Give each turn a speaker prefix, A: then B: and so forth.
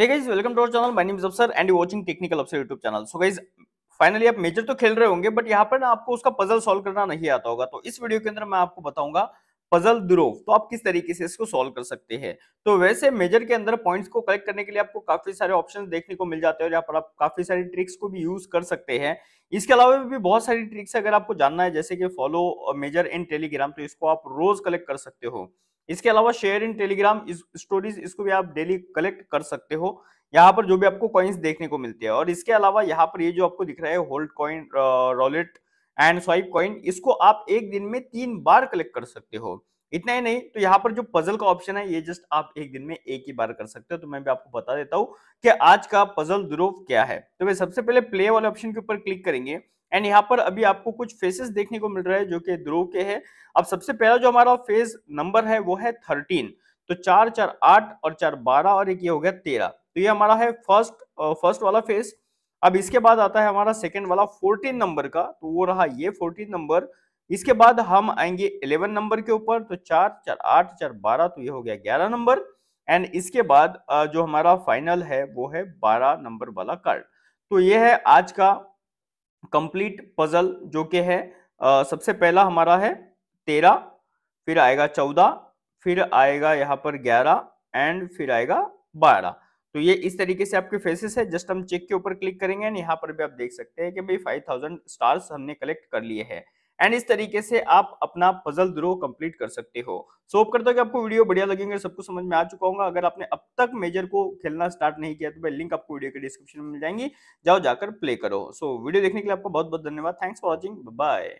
A: Hey guys, welcome to our channel. My name is Absar and you're watching Technical Absar YouTube channel. So guys, finally आप major तो खेल रहे होंगे but यहाँ पर ना आपको उसका पजल सॉल्व करना नहीं आता होगा तो इस वीडियो के अंदर मैं आपको बताऊंगा पजल दुरोव तो आप किस तरीके से इसको सॉल्व कर सकते हैं तो वैसे मेजर के अंदर पॉइंट्स को कलेक्ट करने के लिए आपको काफी सारे ऑप्शन देखने को मिल जाते हैं और यहाँ पर आप काफी सारी ट्रिक्स को भी यूज कर सकते हैं इसके अलावा भी बहुत सारी ट्रिक्स अगर आपको जानना है जैसे कि फॉलो मेजर इन टेलीग्राम तो इसको आप रोज कलेक्ट कर सकते हो इसके अलावा शेयर इन टेलीग्राम स्टोरीज इसको भी आप डेली कलेक्ट कर सकते हो यहाँ पर जो भी आपको कॉइन्स देखने को मिलती है और इसके अलावा यहाँ पर ये जो आपको दिख रहा है hold coin roulette and swipe coin इसको आप एक दिन में तीन बार कलेक्ट कर सकते हो इतना ही नहीं तो यहाँ पर जो पजल का ऑप्शन है ये जस्ट आप एक दिन में एक ही बार कर सकते हो तो मैं भी आपको बता देता हूँ कि आज का पजल द्रोव क्या है तो वे सबसे पहले प्ले वाले ऑप्शन के ऊपर क्लिक करेंगे एंड यहाँ पर अभी आपको कुछ फेसेस देखने को मिल रहा है जो कि ध्रुव के है अब सबसे पहला जो हमारा फेज नंबर है वो है थर्टीन तो चार चार आठ और चार बारह और एक ये हो गया तेरह तो ये हमारा है फर्स्ट फर्स्ट वाला फेज अब इसके बाद आता है हमारा सेकेंड वाला फोर्टीन नंबर का तो वो रहा ये फोर्टीन नंबर इसके बाद हम आएंगे इलेवन नंबर के ऊपर तो चार चार आठ चार बारह तो ये हो गया ग्यारह नंबर एंड इसके बाद जो हमारा फाइनल है वो है बारह नंबर वाला कार्ड तो ये है आज का कंप्लीट पजल जो कि है आ, सबसे पहला हमारा है तेरह फिर आएगा चौदह फिर आएगा यहाँ पर ग्यारह एंड फिर आएगा बारह तो ये इस तरीके से आपके फेसेस है जस्ट हम चेक के ऊपर क्लिक करेंगे एंड यहाँ पर भी आप देख सकते हैं कि भाई फाइव थाउजेंड स्टार्स हमने कलेक्ट कर लिए हैं एंड इस तरीके से आप अपना पजल ड्रो कंप्लीट कर सकते हो सो होप करता हूँ कि आपको वीडियो बढ़िया लगेंगे सबको समझ में आ चुका होगा अगर आपने अब तक मेजर को खेलना स्टार्ट नहीं किया तो भाई लिंक आपको वीडियो के डिस्क्रिप्शन में मिल जाएंगी जाओ जाकर प्ले करो सो so, वीडियो देखने के लिए आपका बहुत बहुत धन्यवाद थैंक्स फॉर वॉचिंग बाय